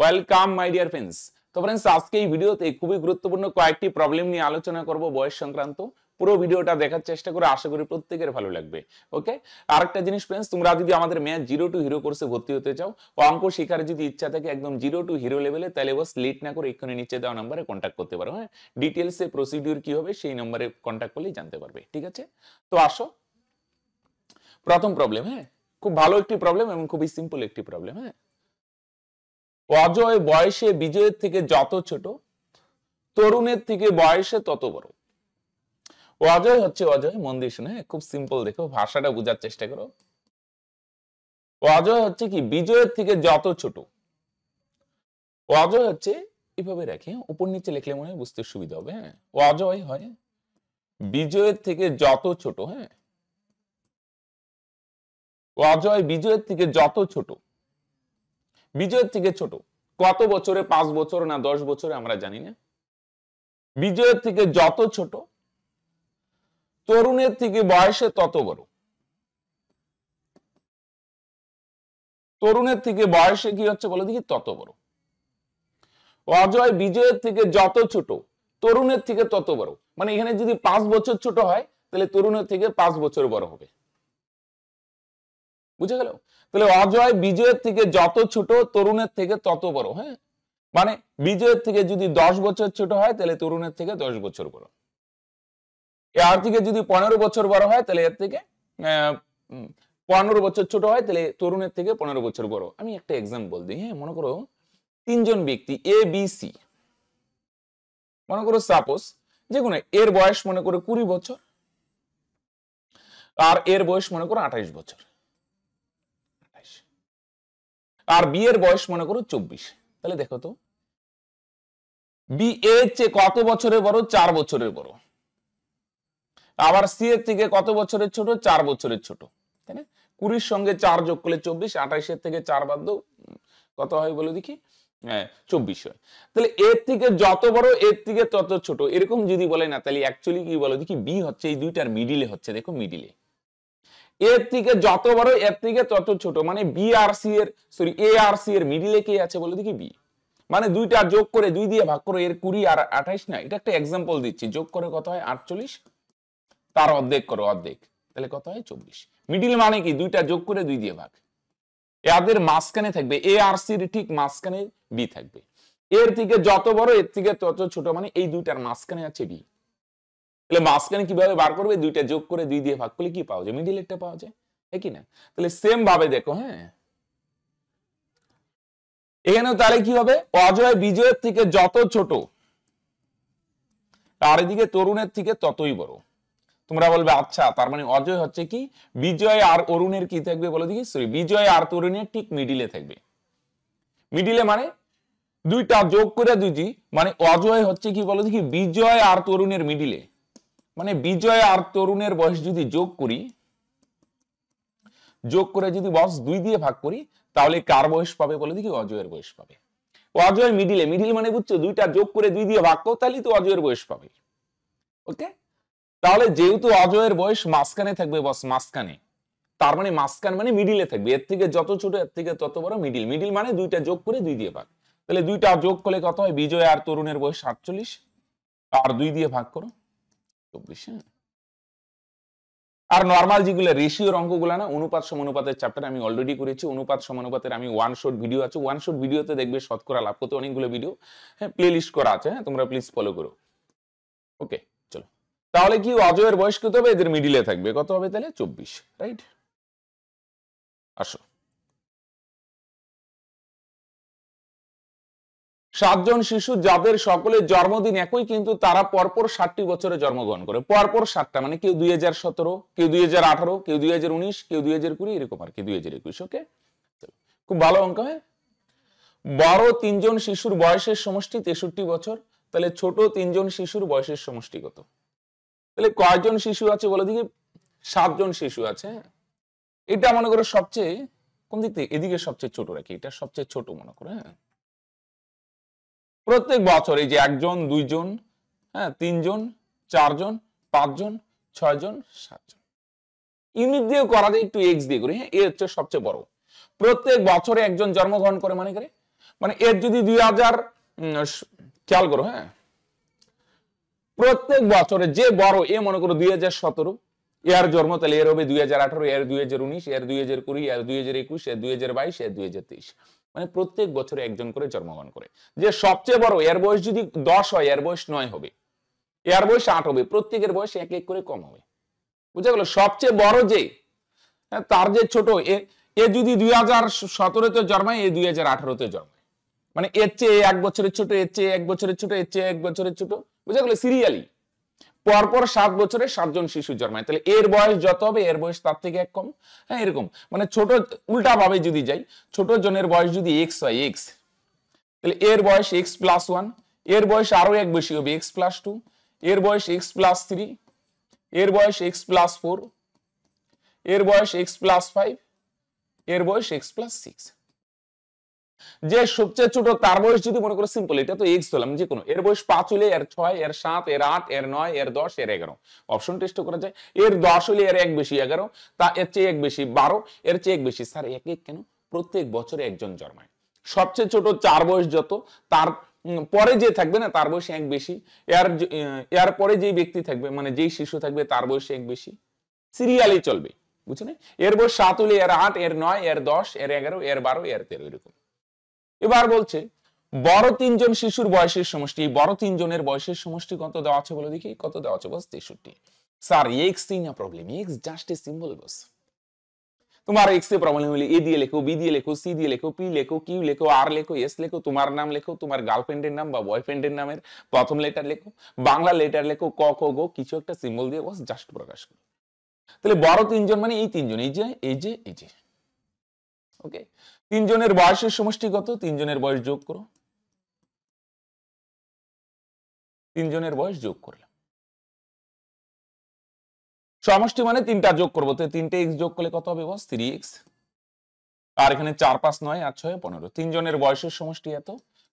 Welcome my dear friends তো friends আজকে এই ভিডিওতে খুবই গুরুত্বপূর্ণ কয়েকটি প্রবলেম নিয়ে আলোচনা করব বয়স সংক্রান্ত পুরো ভিডিওটা দেখার চেষ্টা করে আশা করি প্রত্যেকের ভালো লাগবে ওকে আরেকটা জিনিস ফ্রেন্ডস তোমরা যদি আমাদের ম্যাচ জিরো টু হিরো কোর্সে ভর্তি হতে চাও অঙ্ক শিখার যদি ইচ্ছা থাকে একদম জিরো টু হিরো লেভেলে তাহলে বস লেট না করে এক্ষুনি নিচে দেওয়া নাম্বারে কন্ট্যাক্ট করতে পারো হ্যাঁ ডিটেলসে প্রসিডিউর কি হবে সেই নাম্বারে কন্ট্যাক্ট করলেই জানতে পারবে ঠিক আছে তো আসো প্রথম প্রবলেম হ্যাঁ খুব ভালো একটি প্রবলেম এবং খুবই সিম্পল একটি প্রবলেম হ্যাঁ অজয় বয়সে বিজয়ের থেকে যত ছোট তরুণের থেকে বয়সে তত বড় অজয় হচ্ছে অজয় মন দিয়ে শুনে খুব সিম্পল দেখো ভাষাটা বোঝার চেষ্টা করো অজয় হচ্ছে কি বিজয়ের থেকে যত ছোট অজয় হচ্ছে এভাবে রাখে উপর নিচে লিখলে মনে হয় বুঝতে সুবিধা হবে হ্যাঁ অজয় হয় বিজয়ের থেকে যত ছোট হ্যাঁ অজয় বিজয়ের থেকে যত ছোট বিজয়ের থেকে ছোট কত বছরে পাঁচ বছর না দশ বছরে আমরা জানি না বিজয়ের থেকে যত ছোট তরুণের থেকে বয়সে তত বড় তরুণের থেকে বয়সে কি হচ্ছে বলে দেখি তত বড় অজয় বিজয়ের থেকে যত ছোট তরুণের থেকে তত বড় মানে এখানে যদি পাঁচ বছর ছোট হয় তাহলে তরুণের থেকে পাঁচ বছর বড় হবে বুঝে গেল তাহলে অজয় বিজয়ের থেকে যত ছোট তরুণের থেকে তত বড় হ্যাঁ মানে বিজয়ের থেকে যদি দশ বছর ছোট হয় তাহলে তরুণের থেকে দশ বছর বড় এর থেকে যদি পনেরো বছর বড় হয় তাহলে এর থেকে পনেরো বছর ছোট হয় তাহলে তরুণের থেকে পনেরো বছর বড় আমি একটা এক্সাম্পল দিই হ্যাঁ মনে করো তিনজন ব্যক্তি এ বি সি মনে করো সাপোজ যে কোনো এর বয়স মনে করো কুড়ি বছর আর এর বয়স মনে করো আঠাইশ বছর আর বিয়ের বয়স মনে করো চব্বিশ তাহলে দেখো তো বি এর চেয়ে কত বছরের বড় চার বছরের বড় আবার সি এর থেকে কত বছরের ছোট চার বছরের ছোট তাই না কুড়ির সঙ্গে চার যোগ করলে চব্বিশ আঠাইশের থেকে চার বাদ কত হয় বলে দেখি হ্যাঁ চব্বিশ হয় তাহলে এর থেকে যত বড় এর থেকে তত ছোট এরকম যদি বলে না তাহলে অ্যাকচুয়ালি কি বলো দেখি বি হচ্ছে এই দুইটার মিডিলে হচ্ছে দেখো মিডিলে এর থেকে যত বড় এর থেকে তত ছোট মানে বি এর সরি এ আর এর মিডিলে কে আছে বলে দেখি বি মানে দুইটা যোগ করে দুই দিয়ে ভাগ করো এর কুড়ি আর আঠাইশ না এটা একটা এক্সাম্পল দিচ্ছি যোগ করে কত হয় আটচল্লিশ তার অর্ধেক করো অর্ধেক তাহলে কত হয় চব্বিশ মিডিল মানে কি দুইটা যোগ করে দুই দিয়ে ভাগ এদের মাঝখানে থাকবে এ আর সির ঠিক মাঝখানে বি থাকবে এর থেকে যত বড় এর থেকে তত ছোট মানে এই দুইটার মাঝখানে আছে বি তাহলে মাঝখানে কিভাবে বার করবে দুইটা যোগ করে দুই দিয়ে ভাগ করলে কি পাওয়া যায় মিডিল একটা পাওয়া যায় একই না তাহলে সেম ভাবে দেখো হ্যাঁ এখানেও তাহলে কি হবে অজয় বিজয়ের থেকে যত ছোট তার এদিকে তরুণের থেকে ততই বড় তোমরা বলবে আচ্ছা তার মানে অজয় হচ্ছে কি বিজয় আর অরুণের কি থাকবে বলে দেখি সরি বিজয় আর তরুণের ঠিক মিডিলে থাকবে মিডিলে মানে দুইটা যোগ করে দুইটি মানে অজয় হচ্ছে কি বলো দেখি বিজয় আর তরুণের মিডিলে মানে বিজয় আর তরুণের বয়স যদি যোগ করি যোগ করে যদি বয়স দুই দিয়ে ভাগ করি তাহলে কার বয়স পাবে বলে দেখি অজয়ের বয়স পাবে অজয় মিডিলে মিডিল মানে বুঝছো দুইটা যোগ করে দুই দিয়ে ভাগ করো তাহলে তো অজয়ের বয়স পাবে ওকে তাহলে যেহেতু অজয়ের বয়স মাঝখানে থাকবে বস মাঝখানে তার মানে মাঝখান মানে মিডিলে থাকবে এর থেকে যত ছোট এর থেকে তত বড় মিডিল মিডিল মানে দুইটা যোগ করে দুই দিয়ে ভাগ তাহলে দুইটা যোগ করলে কত হয় বিজয় আর তরুণের বয়স সাতচল্লিশ আর দুই দিয়ে ভাগ করো চব্বিশ হ্যাঁ। আর নর্মাল যেগুলো রেশিওর অঙ্কগুলো না অনুপাত সমানুপাতের চ্যাপ্টার আমি অলরেডি করেছি অনুপাত সমানুপাতের আমি ওয়ান শর্ট ভিডিও আছে ওয়ান শর্ট ভিডিওতে দেখবে শতকরা লাভ করতে অনেকগুলো ভিডিও হ্যাঁ প্লে লিস্ট করা আছে হ্যাঁ তোমরা প্লিজ ফলো করো ওকে চলো তাহলে কি অজয়ের বয়স কত হবে এদের মিডিলে থাকবে কত হবে তাহলে চব্বিশ রাইট আসো সাতজন শিশু যাদের সকলে জন্মদিন একই কিন্তু তারা পরপর ষাটটি বছরে জন্মগ্রহণ করে পরপর ষাটটা মানে কেউ দুই হাজার সতেরো কেউ দুই হাজার আঠারো কেউ দুই হাজার উনিশ কেউ দুই হাজার কুড়ি এরকম আর কি দুই হাজার একুশ ওকে খুব ভালো অঙ্ক হয় হ্যাঁ? বড় তিনজন শিশুর বয়সের সমষ্টি তেষট্টি বছর তাহলে ছোট তিনজন শিশুর বয়সের সমষ্টি কত তাহলে কয়জন শিশু আছে বলে দিকে সাতজন শিশু আছে হ্যাঁ? এটা মনে করো সবচেয়ে কোন দিক থেকে এদিকে সবচেয়ে ছোট রাখি এটা সবচেয়ে ছোট মনে করো হ্যাঁ প্রত্যেক বছর এই যে একজন দুইজন হ্যাঁ তিনজন চারজন পাঁচজন ছয়জন সাতজন ইউনিট দিয়ে করা যায় একটু এক্স দিয়ে করি হ্যাঁ এ হচ্ছে সবচেয়ে বড় প্রত্যেক বছরে একজন জন্মগ্রহণ করে মানে করে মানে এর যদি দুই হাজার খেয়াল করো হ্যাঁ প্রত্যেক বছরে যে বড় এ মনে করো দুই হাজার সতেরো এর জন্ম তাহলে এর হবে দুই হাজার আঠারো এর দুই হাজার উনিশ এর দুই হাজার কুড়ি এর দুই হাজার একুশ এর দুই হাজার বাইশ এর দুই হাজার তেইশ মানে প্রত্যেক বছরে একজন করে জন্মগ্রহণ করে যে সবচেয়ে বড় এর বয়স যদি দশ হয় এর বয়স নয় হবে এর বয়স আট হবে প্রত্যেকের বয়স এক এক করে কম হবে বুঝা গেল সবচেয়ে বড় যে হ্যাঁ, তার যে ছোট এ যদি দুই হাজার সতেরোতে জন্মায় এ দুই হাজার আঠারোতে জন্মায় মানে এর চেয়ে এক বছরের ছোট এর চেয়ে এক বছরের ছোট এর চেয়ে এক বছরের ছোট বুঝা গেল সিরিয়ালি পরপর সাত বছরে সাতজন শিশু জন্মায় তাহলে এর বয়স যত হবে এর বয়স তার থেকে এক কম হ্যাঁ এরকম মানে ছোট উল্টা ভাবে যদি যাই ছোট জনের বয়স যদি এক্স হয় এক্স তাহলে এর বয়স এক্স প্লাস ওয়ান এর বয়স আরো এক বেশি হবে এক্স প্লাস টু এর বয়স এক্স প্লাস থ্রি এর বয়স এক্স প্লাস ফোর এর বয়স এক্স প্লাস ফাইভ এর বয়স এক্স প্লাস সিক্স যে সবচেয়ে ছোট তার বয়স যদি মনে করো সিম্পল এটা তো এক্স ধরলাম যে কোনো এর বয়স পাঁচ হলে এর ছয় এর সাত এর আট এর নয় এর দশ এর এগারো অপশন টেস্ট করা যায় এর দশ হলে এর এক বেশি এগারো তা এর চেয়ে এক বেশি বারো এর চেয়ে এক বেশি স্যার এক এক কেন প্রত্যেক বছরে একজন জন্মায় সবচেয়ে ছোট চার বয়স যত তার পরে যে থাকবে না তার বয়সে এক বেশি এর এর পরে যেই ব্যক্তি থাকবে মানে যেই শিশু থাকবে তার বয়সে এক বেশি সিরিয়ালই চলবে বুঝছো না এর বয়স সাত হলে এর আট এর নয় এর দশ এর এগারো এর বারো এর তেরো এরকম এবার বলছে বড় তিনজন শিশুর বয়সের সমষ্টি এই বড় তিনজনের বয়সের সমষ্টি কত দেওয়া আছে বলে দেখি কত দেওয়া আছে বস তেষট্টি স্যার এক্স না problem X just a symbol boss তোমার এক্স এ প্রবলেম হলে এ দিয়ে লেখো বি দিয়ে লেখো সি দিয়ে লেখো পি লেখো কিউ লেখো আর লেখো এস লেখো তোমার নাম লেখো তোমার গার্লফ্রেন্ডের নাম বা বয়ফ্রেন্ডের নামের প্রথম লেটার লেখো বাংলা লেটার লেখো ক ক গো কিছু একটা সিম্বল দিয়ে বস জাস্ট প্রকাশ করো তাহলে বড় তিনজন মানে এই তিনজন এই যে এই যে এই যে ওকে তিনজনের বয়সের সমষ্টি কত তিনজনের বয়স যোগ করো তিনজনের বয়স যোগ করলাম সমষ্টি মানে তিনটা যোগ করবো তো তিনটে এক্স যোগ করলে কত হবে বস থ্রি এক্স আর এখানে চার পাঁচ নয় আর ছয় পনেরো তিনজনের বয়সের সমষ্টি এত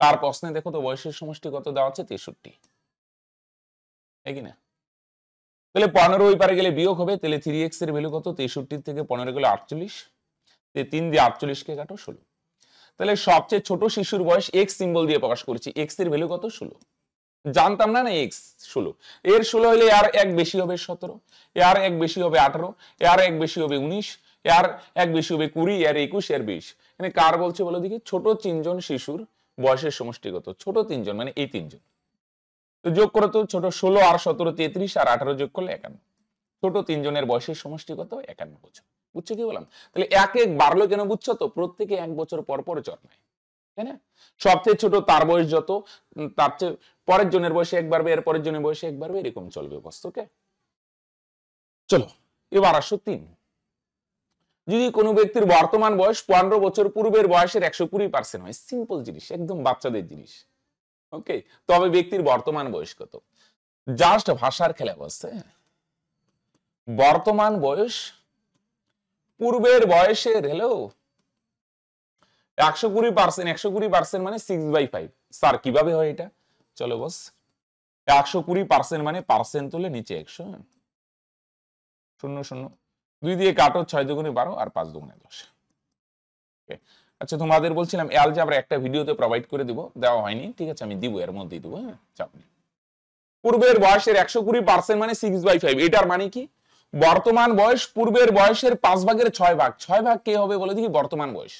তার প্রশ্নে দেখো তো বয়সের সমষ্টি কত দেওয়া আছে তেষট্টি তাহলে পনেরো ওই পারে গেলে বিয়োগ হবে তাহলে থ্রি এক্স এর ভ্যালু কত তেষট্টির থেকে পনেরো গেলে আটচল্লিশ তিন দিয়ে আটচল্লিশকে কাটো ষোলো তাহলে সবচেয়ে ছোট শিশুর বয়স এক্স সিম্বল দিয়ে প্রকাশ করেছি এক্স এর ভ্যালু কত ষোলো জানতাম না না এক্স ষোলো এর ষোলো হলে আর এক বেশি হবে সতেরো এক বেশি হবে আঠারো এক বেশি হবে উনিশ এক বেশি হবে কুড়ি একুশ বিশ মানে কার বলছে বলো দেখি ছোট তিনজন শিশুর বয়সের সমষ্টিগত ছোট তিনজন মানে এই তিনজন তো যোগ করে তো ছোট ষোলো আর সতেরো তেত্রিশ আর আঠারো যোগ করলে একান্ন ছোট তিনজনের বয়সের সমষ্টিগত একান্ন বছর বুঝছো কি বললাম তাহলে এক এক বাড়লো কেন বুঝছো তো প্রত্যেকে এক বছর পর পর জন্মায় তাই না সবচেয়ে ছোট তার বয়স যত তার চেয়ে পরের জনের বয়সে এক বাড়বে এর পরের জনের বয়সে এক বাড়বে এরকম চলবে বস্তুকে চলো এবার আসো তিন যদি কোনো ব্যক্তির বর্তমান বয়স পনেরো বছর পূর্বের বয়সের একশো কুড়ি পার্সেন্ট হয় সিম্পল জিনিস একদম বাচ্চাদের জিনিস ওকে তবে ব্যক্তির বর্তমান বয়স কত জাস্ট ভাষার খেলা বসছে হ্যাঁ? বর্তমান বয়স পূর্বের বয়সের হ্যালো একশো কুড়ি পার্সেন্ট একশো কুড়ি পার্সেন্ট মানে সিক্স বাই ফাইভ স্যার কিভাবে হয় এটা চলো বস একশো কুড়ি পার্সেন্ট মানে পার্সেন্ট তুলে নিচে একশো শূন্য শূন্য দুই দিয়ে কাটো ছয় দুগুণে বারো আর পাঁচ দুগুণে দশ আচ্ছা তোমাদের বলছিলাম এল যে আমরা একটা ভিডিওতে প্রোভাইড করে দিব দেওয়া হয়নি ঠিক আছে আমি দিব এর মধ্যেই দিব হ্যাঁ চাপ নেই পূর্বের বয়সের একশো কুড়ি পার্সেন্ট মানে সিক্স বাই ফাইভ এটার মানে কি বর্তমান বয়স পূর্বের বয়সের পাঁচ ভাগের ছয় ভাগ ছয় ভাগ কে হবে বলে দেখি বর্তমান বয়স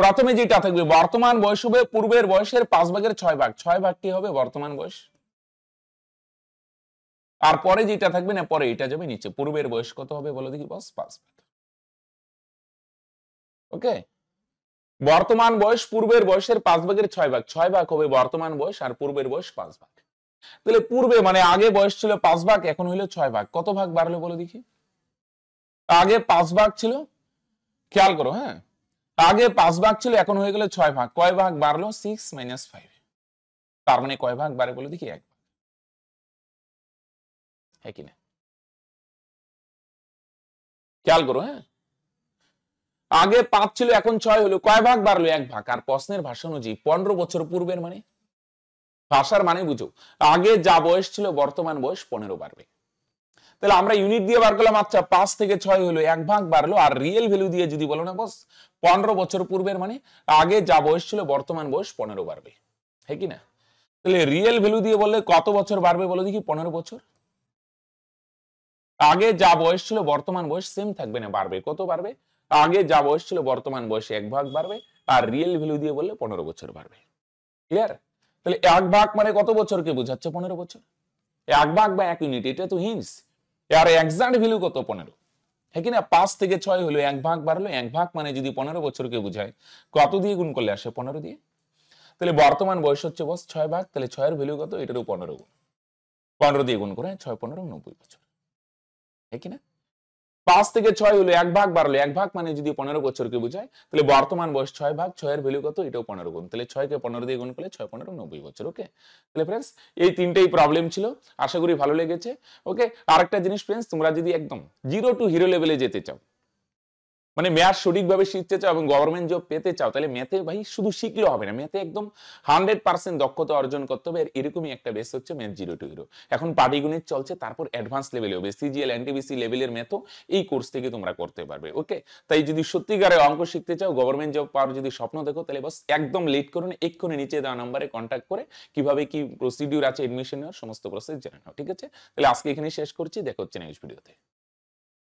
প্রথমে যেটা থাকবে বর্তমান বয়স হবে পূর্বের বয়সের পাঁচ ভাগের ছয় ভাগ ছয় ভাগ কে হবে বর্তমান বয়স আর পরে যেটা থাকবে না পরে এটা যাবে নিচে পূর্বের বয়স কত হবে বলে দেখি বস পাঁচ ভাগ ওকে বর্তমান বয়স পূর্বের বয়সের পাঁচ ভাগের ছয় ভাগ ছয় ভাগ হবে বর্তমান বয়স আর পূর্বের বয়স পাঁচ ভাগ তাহলে পূর্বে মানে আগে বয়স ছিল পাঁচ ভাগ এখন হইলো ছয় ভাগ কত ভাগ বাড়লো বলে দেখি আগে পাঁচ ভাগ ছিল খেয়াল করো হ্যাঁ আগে পাঁচ ভাগ ছিল এখন হয়ে গেলে ছয় ভাগ কয় ভাগ বাড়লো সিক্স মাইনাস ফাইভ তার মানে কয় ভাগ বাড়ে বলে দেখি এক ভাগ হ্যাঁ কিনা খেয়াল করো হ্যাঁ আগে পাঁচ ছিল এখন ছয় হলো কয় ভাগ বাড়লো এক ভাগ আর প্রশ্নের ভাষা অনুযায়ী পনেরো বছর পূর্বের মানে ভাষার মানে বুঝো আগে যা বয়স ছিল বর্তমান বয়স পনেরো বাড়বে তাহলে আমরা ইউনিট দিয়ে বার করলাম আচ্ছা পাঁচ থেকে ছয় হলো এক ভাগ বাড়লো আর রিয়েল ভ্যালু দিয়ে যদি বলো না বস পনেরো বছর পূর্বের মানে আগে যা বয়স ছিল বর্তমান বয়স পনেরো বাড়বে হ্যাঁ কি না তাহলে রিয়েল ভ্যালু দিয়ে বললে কত বছর বাড়বে বলো দেখি পনেরো বছর আগে যা বয়স ছিল বর্তমান বয়স সেম থাকবে না বাড়বে কত বাড়বে আগে যা বয়স ছিল বর্তমান বয়সে এক ভাগ বাড়বে আর রিয়েল ভ্যালু দিয়ে বললে পনেরো বছর বাড়বে ক্লিয়ার তাহলে এক ভাগ মানে কত বছরকে বোঝাচ্ছে পনেরো বছর এক ভাগ বা এক ইউনিট এটা তো হিংস আর এক্সাক্ট ভ্যালু কত পনেরো হ্যাঁ কিনা পাঁচ থেকে ছয় হলো এক ভাগ বাড়লো এক ভাগ মানে যদি পনেরো বছরকে বোঝায় কত দিয়ে গুণ করলে আসে পনেরো দিয়ে তাহলে বর্তমান বয়স হচ্ছে বস ছয় ভাগ তাহলে ছয়ের ভ্যালু কত এটারও পনেরো গুণ পনেরো দিয়ে গুণ করে ছয় পনেরো নব্বই বছর হ্যাঁ কিনা পাঁচ থেকে ছয় হলো এক ভাগ বাড়লো এক ভাগ মানে যদি পনেরো বছরকে বোঝায় তাহলে বর্তমান বয়স ছয় ভাগ ছয়ের ভ্যালু কত এটাও পনেরো গুণ তাহলে ছয়কে পনেরো দিয়ে গুণ করলে ছয় পনেরো নব্বই বছর ওকে তাহলে ফ্রেন্ডস এই তিনটেই প্রবলেম ছিল আশা করি ভালো লেগেছে ওকে আরেকটা জিনিস ফ্রেন্ডস তোমরা যদি একদম জিরো টু হিরো লেভেলে যেতে চাও মানে ম্যাথ সঠিকভাবে শিখতে চাও এবং গভর্নমেন্ট জব পেতে চাও তাহলে ম্যাথে ভাই শুধু শিখলে হবে না ম্যাথে একদম হান্ড্রেড পার্সেন্ট দক্ষতা অর্জন করতে হবে এরকমই একটা বেস হচ্ছে ম্যাথ জিরো টু হিরো এখন পাটিগুণিত চলছে তারপর অ্যাডভান্স লেভেলে হবে সিজিএল এনটিবিসি লেভেলের ম্যাথও এই কোর্স থেকে তোমরা করতে পারবে ওকে তাই যদি সত্যিকারে অঙ্ক শিখতে চাও গভর্নমেন্ট জব পাওয়ার যদি স্বপ্ন দেখো তাহলে বস একদম লেট করুন এক্ষুনি নিচে দেওয়া নাম্বারে কন্ট্যাক্ট করে কিভাবে কি প্রসিডিউর আছে এডমিশন নেওয়ার সমস্ত প্রসেস জেনে নাও ঠিক আছে তাহলে আজকে এখানে শেষ করছি দেখো হচ্ছে নেক্সট ভিডিওতে